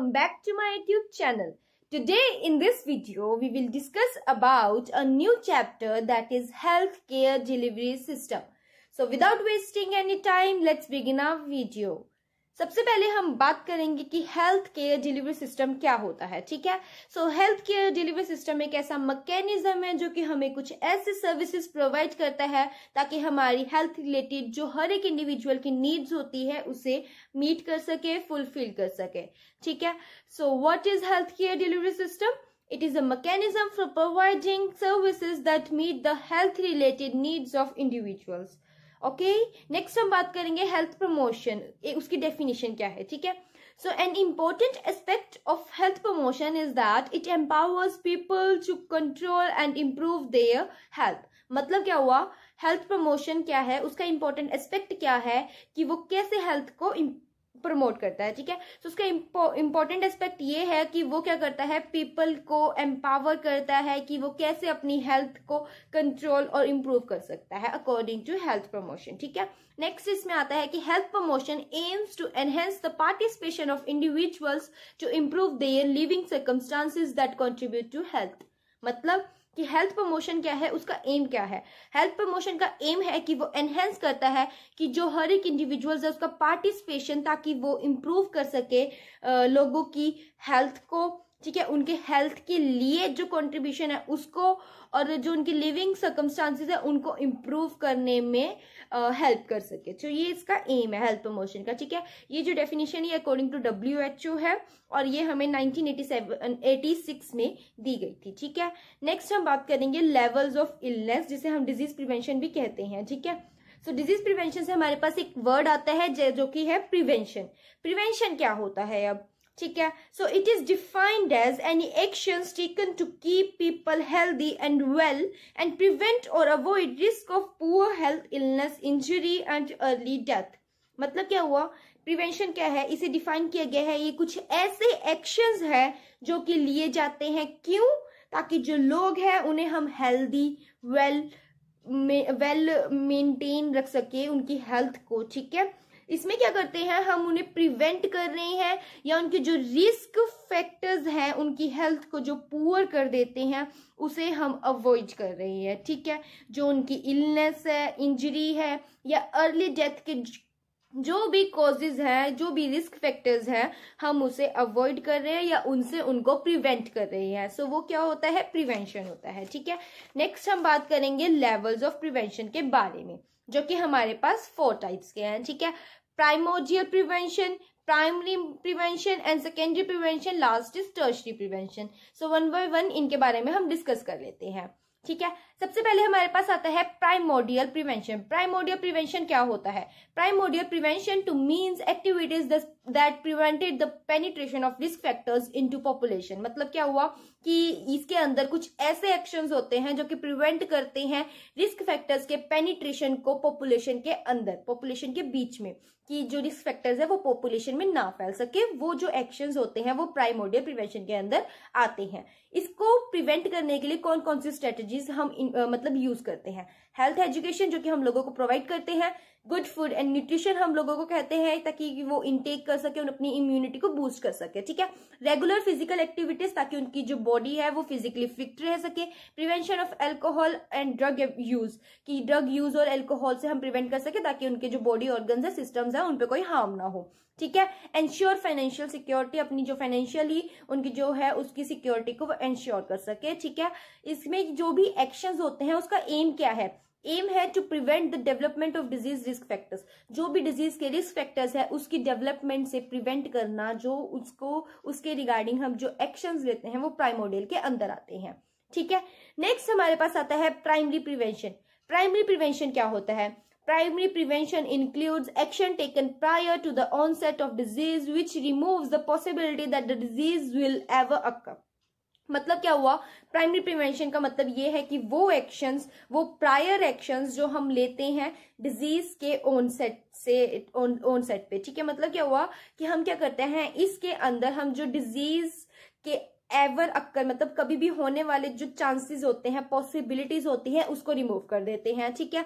welcome back to my YouTube channel. Today in this video, we will discuss about a new chapter that is healthcare delivery system. So without wasting any time, let's begin our video. सबसे पहले हम बात करेंगे कि health care delivery system क्या होता है ठीक है so health care delivery system एक ऐसा मैकेनिज्म है जो कि हमें कुछ ऐसे सर्विसेज प्रोवाइड करता है ताकि हमारी हेल्थ रिलेटेड जो हर एक इंडिविजुअल की नीड्स होती है उसे मीट कर सके फुलफिल कर सके ठीक है so what is health care delivery system it is a mechanism for providing services that meet the health related needs of individuals okay next हम बात करेंगे हेल्थ प्रमोशन उसकी डेफिनेशन क्या है ठीक है so an important aspect of health promotion is that it empowers people to control and improve their health मतलब क्या हुआ हेल्थ प्रमोशन क्या है उसका इम्पोर्टेंट एस्पेक्ट क्या है कि वो कैसे हेल्थ को प्रमोट करता है ठीक है सो उसका इम्पोर्टेंट एस्पेक्ट ये है कि वो क्या करता है पीपल को एम्पावर करता है कि वो कैसे अपनी हेल्थ को कंट्रोल और इम्प्रूव कर सकता है अकॉर्डिंग टू हेल्थ प्रमोशन ठीक है नेक्स्ट इसमें आता है कि health promotion aims to enhance the participation of individuals to improve their living circumstances that contribute to health मतलब कि हेल्थ प्रमोशन क्या है उसका एम क्या है हेल्थ प्रमोशन का एम है कि वो एनहेंस करता है कि जो हर एक इंडिविजुअल्स है उसका पार्टिसिपेशन ताकि वो इम्प्रूव कर सके लोगों की हेल्थ को ठीक है उनके हेल्थ के लिए जो कंट्रीब्यूशन है उसको और जो उनकी लिविंग सर्कमस्टांसिस है उनको इम्प्रूव करने में हेल्प कर सके तो ये इसका एम है हेल्थ प्रमोशन का ठीक है ये जो डेफिनेशन है according to W H O है और ये हमें nineteen eighty seven eighty six में दी गई थी ठीक है नेक्स्ट हम बात करेंगे लेवल्स ऑफ इलनेस जिसे हम डिजीज प्रिवेंशन भी कहते हैं ठीक है सो डिजीज प्रिवेंशन से हमारे पास एक वर्ड आता है जो कि है प्रिवेंशन प्रिवेंशन क्या होता है अब ठीक है so it is defined as any action taken to keep people healthy and well and prevent और avoid risk of poor health illness injury and early death मतलब क्या हुआ प्रिवेंशन क्या है इसे डिफाइन किया गया है ये कुछ ऐसे एक्शंस है जो कि लिए जाते हैं क्यों ताकि जो लोग हैं उन्हें हम हेल्दी वेल वेल मेंटेन रख सके उनकी हेल्थ को ठीक है इसमें क्या करते हैं हम उन्हें प्रिवेंट कर रहे हैं या उनके जो रिस्क फैक्टर्स हैं उनकी हेल्थ को जो पुअर कर देते हैं उसे हम अवॉइड कर रहे हैं ठीक है जो उनकी इलनेस है इंजरी है या अर्ली डेथ के जो भी कॉजेज हैं जो भी रिस्क फैक्टर्स हैं हम उसे अवॉइड कर रहे हैं या उनसे उनको प्रिवेंट कर रहे हैं सो so, वो क्या होता है प्रिवेंशन होता है ठीक है नेक्स्ट हम बात करेंगे लेवल्स ऑफ प्रिवेंशन के बारे में जो कि हमारे पास फोर टाइप्स के हैं ठीक है primordial prevention primary prevention and secondary prevention last is tertiary prevention so one by one इनके बारे में हम discuss कर लेते हैं ठीक है सबसे पहले हमारे पास आता है प्राइमोडियल प्रिवेंशन प्राइमोडियल प्रिवेंशन क्या होता है primordial prevention to means activities that prevented the penetration of risk factors into population मतलब क्या हुआ कि इसके अंदर कुछ ऐसे एक्शंस होते हैं जो कि प्रिवेंट करते हैं रिस्क फैक्टर्स के पेनिट्रेशन को पॉपुलेशन के अंदर पॉपुलेशन के बीच में कि जो रिस्क फैक्टर्स है वो पॉपुलेशन में ना फैल सके वो जो एक्शंस होते हैं वो प्राइमोडियल प्रिवेंशन के अंदर आते हैं इसको प्रिवेंट करने के लिए कौन कौन सी स्ट्रेटेजीज हम इन मतलब यूज करते हैं हेल्थ एजुकेशन जो कि हम लोगों को प्रोवाइड करते हैं गुड फूड एंड न्यूट्रिशन हम लोगों को कहते हैं ताकि वो इनटेक कर सके और अपनी इम्यूनिटी को बूस्ट कर सके ठीक है रेगुलर फिजिकल एक्टिविटीज ताकि उनकी जो बॉडी है वो फिजिकली फिट रह सके prevention of alcohol and drug use कि ड्रग यूज और एल्कोहल से हम प्रिवेंट कर सके ताकि उनके जो बॉडी ऑर्गन है सिस्टम्स है उन पर कोई हार्म ना हो ठीक है एंश्योर फाइनेंशियल सिक्योरिटी अपनी जो फाइनेंशियली उनकी जो है उसकी सिक्योरिटी को वो एंश्योर कर सके ठीक है इसमें जो भी एक्शंस होते हैं उसका एम क्या है एम है to prevent the development of disease risk factors जो भी डिजीज के रिस्क फैक्टर्स है उसकी डेवलपमेंट से प्रिवेंट करना जो उसको उसके रिगार्डिंग हम जो एक्शन लेते हैं वो प्राइमोडियल के अंदर आते हैं ठीक है नेक्स्ट हमारे पास आता है प्राइमरी प्रिवेंशन प्राइमरी प्रिवेंशन क्या होता है primary prevention includes action taken prior to the onset of disease which removes the possibility that the disease will ever occur मतलब क्या हुआ प्राइमरी प्रिवेंशन का मतलब ये है कि वो एक्शंस वो प्रायर एक्शंस जो हम लेते हैं डिजीज के ओन सेट से ओनसेट पे ठीक है मतलब क्या हुआ कि हम क्या करते हैं इसके अंदर हम जो डिजीज के एवर अक्कर मतलब कभी भी होने वाले जो चांसेस होते हैं पॉसिबिलिटीज होती है उसको रिमूव कर देते हैं ठीक है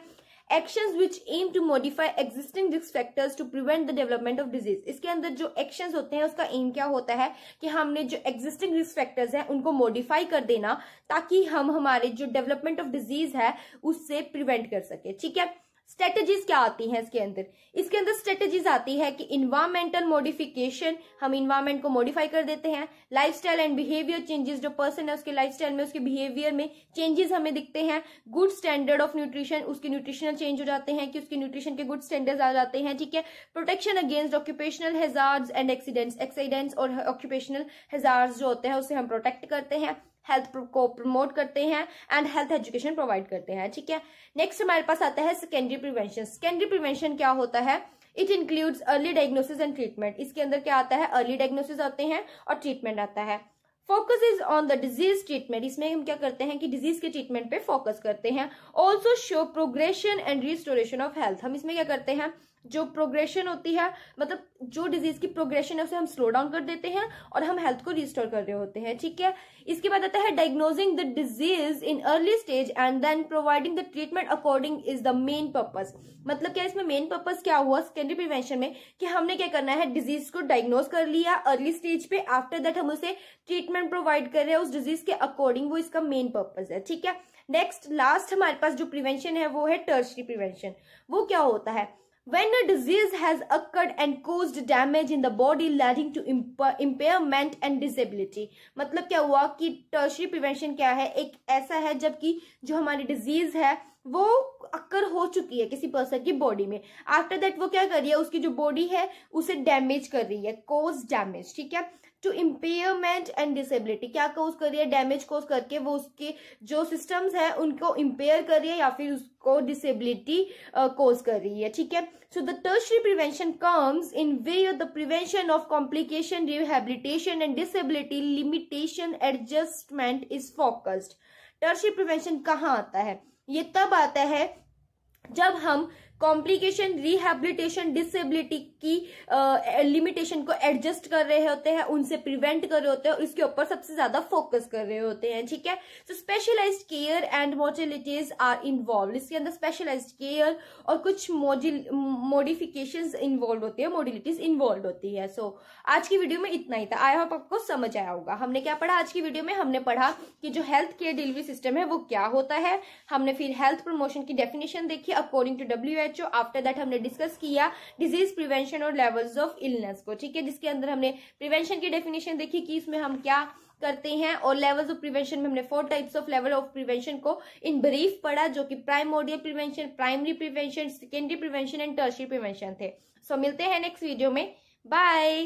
actions which aim to modify existing risk factors to prevent the development of disease इसके अंदर जो एक्शंस होते हैं उसका एम क्या होता है कि हमने जो एग्जिस्टिंग रिस्क फैक्टर्स हैं उनको मॉडिफाई कर देना ताकि हम हमारे जो डेवलपमेंट ऑफ डिजीज है उससे प्रिवेंट कर सके ठीक है स्ट्रेटेजीज क्या आती हैं इसके अंदर इसके अंदर स्ट्रेटेजीज आती है कि इन्वायरमेंटल मॉडिफिकेशन हम इन्वायरमेंट को मॉडिफाई कर देते हैं लाइफस्टाइल एंड बिहेवियर चेंजेस जो पर्सन है उसके लाइफस्टाइल में उसके बिहेवियर में चेंजेस हमें दिखते हैं गुड स्टैंडर्ड ऑफ न्यूट्रिशन उसके न्यूट्रिशनल चेंज हो जाते हैं कि उसके न्यूट्रिशन के गुड स्टैंडर्ड आ जाते हैं ठीक है protection against occupational hazard and accidents accidents और ऑक्यूपेशनल हेजार्ड जो होते हैं उसे हम प्रोटेक्ट करते हैं हेल्थ को प्रमोट करते हैं एंड हेल्थ एजुकेशन प्रोवाइड करते हैं ठीक है नेक्स्ट हमारे पास आता है सेकेंडरी प्रिवेंशन सेकेंडरी प्रिवेंशन क्या होता है it includes early diagnosis and treatment इसके अंदर क्या आता है अर्ली डायग्नोसिस आते हैं और ट्रीटमेंट आता है focus is on the disease treatment इसमें हम क्या करते हैं कि डिजीज के ट्रीटमेंट पे फोकस करते हैं also slow progression and restoration of health हम इसमें क्या करते हैं जो प्रोग्रेशन होती है मतलब जो डिजीज की प्रोग्रेशन है उसे हम स्लो डाउन कर देते हैं और हम हेल्थ को रिस्टोर कर रहे होते हैं ठीक है इसके बाद आता है diagnosing the disease in early stage and then providing the treatment according is the main purpose मतलब क्या इसमें मेन पर्पज क्या हुआ सेकेंडरी प्रिवेंशन में कि हमने क्या करना है डिजीज को डायग्नोज कर लिया अर्ली स्टेज पे आफ्टर दैट हम उसे ट्रीटमेंट प्रोवाइड कर रहे हैं उस डिजीज के अकॉर्डिंग वो इसका मेन पर्पज है ठीक है नेक्स्ट लास्ट हमारे पास जो प्रिवेंशन है वो है टर्सरी प्रिवेंशन वो क्या होता है when a disease has occurred and caused damage in the body leading to impairment and disability मतलब क्या हुआ कि टर्शरी प्रिवेंशन क्या है एक ऐसा है जबकि जो हमारी डिजीज है वो अक्कर हो चुकी है किसी पर्सन की बॉडी में आफ्टर दैट वो क्या कर रही है उसकी जो बॉडी है उसे डैमेज कर रही है कोज डैमेज ठीक है टू इम्पेयरमेंट एंड डिसेबिलिटी क्या कोज कर रही है डैमेज कोज करके वो उसके जो सिस्टम्स है उनको इम्पेयर कर रही है या फिर उसको डिसेबिलिटी कोज uh, कर रही है ठीक है so the tertiary prevention comes in way the prevention of complication rehabilitation and disability limitation adjustment is focused tertiary prevention कहाँ आता है ये तब आता है जब हम कॉम्प्लिकेशन रिहेबिलिटेशन डिसेबिलिटी की लिमिटेशन को एडजस्ट कर रहे होते हैं उनसे प्रिवेंट कर रहे होते हैं और इसके ऊपर सबसे ज्यादा फोकस कर रहे होते हैं ठीक है so specialise care and modalities are involve इसके अंदर स्पेशलाइज केयर और कुछ मॉडिफिकेशन इन्वॉल्व होते हैं मोडिलिटीज इन्वॉल्व होती है सो so, आज की वीडियो में इतना ही था आई होप आपको समझ आया होगा हमने क्या पढ़ा आज की वीडियो में हमने पढ़ा कि जो हेल्थ केयर डिलीवरी सिस्टम है वो क्या होता है हमने फिर हेल्थ प्रमोशन की डेफिनेशन देखी according to W W after that हमने डिस्कस किया डिजीज प्रिवेंशन और लेवल्स ऑफ इलनेस को ठीक है जिसके अंदर हमने प्रिवेंशन की डेफिनेशन देखी कि इसमें हम क्या करते हैं और लेवल्स ऑफ प्रिवेंशन में हमने four types of level of prevention को इन ब्रीफ पढ़ा जो कि primordial prevention primary prevention secondary prevention and tertiary prevention थे सो so, मिलते हैं नेक्स्ट वीडियो में बाय